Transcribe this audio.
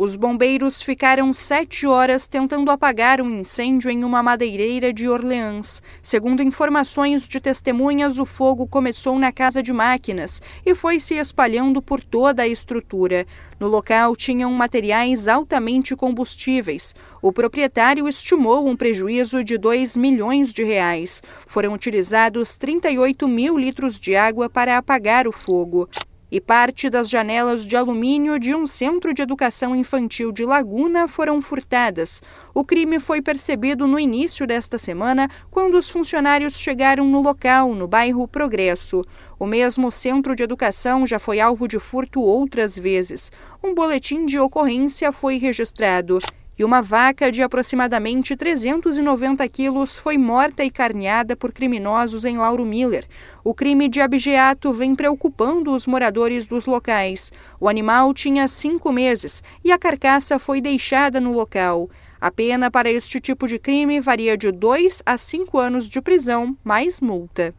Os bombeiros ficaram sete horas tentando apagar um incêndio em uma madeireira de Orleans. Segundo informações de testemunhas, o fogo começou na casa de máquinas e foi se espalhando por toda a estrutura. No local tinham materiais altamente combustíveis. O proprietário estimou um prejuízo de 2 milhões de reais. Foram utilizados 38 mil litros de água para apagar o fogo e parte das janelas de alumínio de um centro de educação infantil de Laguna foram furtadas. O crime foi percebido no início desta semana, quando os funcionários chegaram no local, no bairro Progresso. O mesmo centro de educação já foi alvo de furto outras vezes. Um boletim de ocorrência foi registrado e uma vaca de aproximadamente 390 quilos foi morta e carneada por criminosos em Lauro Miller. O crime de abigeato vem preocupando os moradores dos locais. O animal tinha cinco meses e a carcaça foi deixada no local. A pena para este tipo de crime varia de dois a cinco anos de prisão, mais multa.